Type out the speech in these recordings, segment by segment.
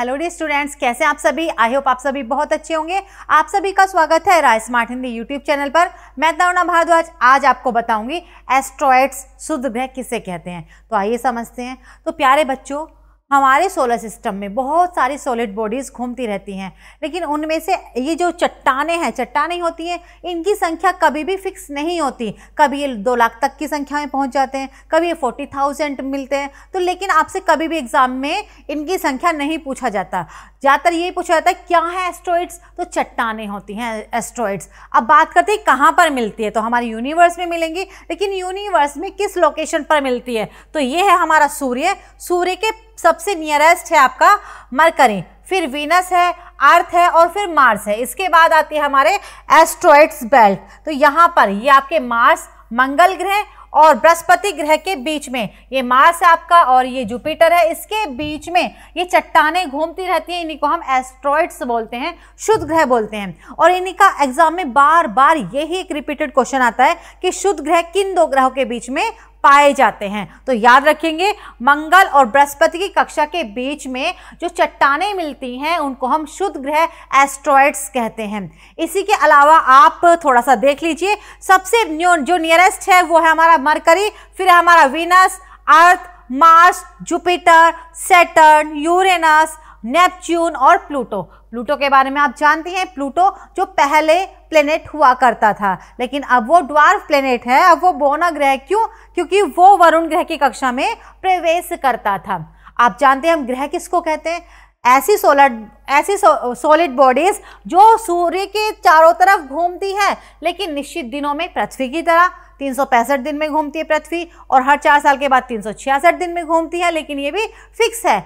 hello D students कैसे आप सभी आई होप आप सभी बहुत अच्छे होंगे आप सभी का स्वागत है Rai smart Hindi YouTube channel पर मैं तरुणा भारद्वाज आज आपको बताऊंगी एस्ट्रॉइड्स शुद्ध ग्रह किसे कहते हैं तो आइए समझते हैं तो प्यारे बच्चों हमारे सोलर सिस्टम में बहुत सारी सॉलिड बॉडीज़ घूमती रहती हैं लेकिन उनमें से ये जो चट्टाने हैं चट्टाने होती हैं इनकी संख्या कभी भी फिक्स नहीं होती कभी ये दो लाख तक की संख्या में पहुंच जाते हैं कभी ये फोर्टी थाउजेंड मिलते हैं तो लेकिन आपसे कभी भी एग्ज़ाम में इनकी संख्या नहीं पूछा जाता ज़्यादातर यही पूछा जाता है क्या है एस्ट्रॉइड्स तो चट्टाने होती हैं एस्ट्रॉइड्स अब बात करते हैं कहाँ पर मिलती है तो हमारे यूनिवर्स में मिलेंगी लेकिन यूनिवर्स में किस लोकेशन पर मिलती है तो ये है हमारा सूर्य सूर्य के सबसे नियरेस्ट है आपका मरकरी फिर वीनस है अर्थ है और फिर मार्स है इसके बाद आती है हमारे एस्ट्रॉइड्स बेल्ट तो यहाँ पर ये आपके मार्स मंगल ग्रह और बृहस्पति ग्रह के बीच में ये मार्स है आपका और ये जुपिटर है इसके बीच में ये चट्टाने घूमती रहती हैं इन्हीं को हम एस्ट्रॉइड्स बोलते हैं शुद्ध ग्रह बोलते हैं और इन्हीं का एग्जाम में बार बार यही एक रिपीटेड क्वेश्चन आता है कि शुद्ध ग्रह किन दो ग्रहों के बीच में पाए जाते हैं तो याद रखेंगे मंगल और बृहस्पति की कक्षा के बीच में जो चट्टाने मिलती हैं उनको हम शुद्ध ग्रह एस्ट्रॉइड्स कहते हैं इसी के अलावा आप थोड़ा सा देख लीजिए सबसे जो नियरेस्ट है वो है हमारा मरकरी फिर हमारा Venus Earth Mars Jupiter Saturn Uranus Neptune और प्लूटो प्लूटो के बारे में आप जानती हैं प्लूटो जो पहले प्लेनेट हुआ करता था लेकिन अब वो ड्वार्फ प्लेनेट है अब वो बोना ग्रह क्यों क्योंकि वो वरुण ग्रह की कक्षा में प्रवेश करता था आप जानते हैं हम ग्रह किसको कहते हैं ऐसी सोलर ऐसी सॉलिड बॉडीज जो सूर्य के चारों तरफ घूमती है लेकिन निश्चित दिनों में पृथ्वी की तरह तीन दिन में घूमती है पृथ्वी और हर चार साल के बाद तीन दिन में घूमती है लेकिन ये भी फिक्स है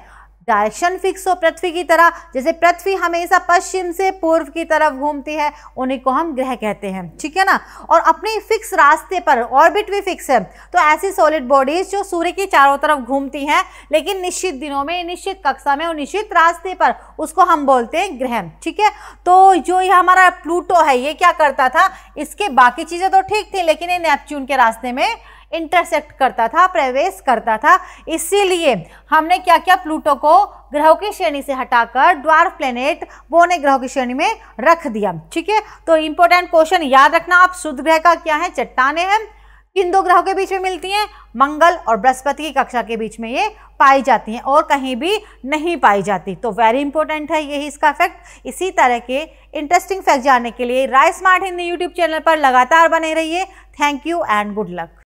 डायरेक्शन फिक्स हो पृथ्वी की तरह जैसे पृथ्वी हमेशा पश्चिम से पूर्व की तरफ घूमती है उन्हीं को हम ग्रह कहते हैं ठीक है ना और अपने फिक्स रास्ते पर ऑर्बिट भी फिक्स है तो ऐसी सॉलिड बॉडीज जो सूर्य के चारों तरफ घूमती हैं लेकिन निश्चित दिनों में निश्चित कक्षा में और निश्चित रास्ते पर उसको हम बोलते हैं ग्रह ठीक है तो जो ये हमारा प्लूटो है ये क्या करता था इसके बाकी चीज़ें तो ठीक थी लेकिन ये नेपच्यून के रास्ते में इंटरसेक्ट करता था प्रवेश करता था इसीलिए हमने क्या क्या प्लूटो को ग्रहों की श्रेणी से हटाकर ड्वार्फ प्लेनेट बोने ग्रहों की श्रेणी में रख दिया ठीक है तो इंपॉर्टेंट क्वेश्चन याद रखना आप शुद्ध ग्रह का क्या है चट्टाने हैं किन दो ग्रहों के बीच में मिलती हैं मंगल और बृहस्पति की कक्षा के बीच में ये पाई जाती हैं और कहीं भी नहीं पाई जाती तो वेरी इंपॉर्टेंट है यही इसका फैक्ट इसी तरह के इंटरेस्टिंग फैक्ट जानने के लिए Rai smart Hindi YouTube channel पर लगातार बने रहिए thank you and good luck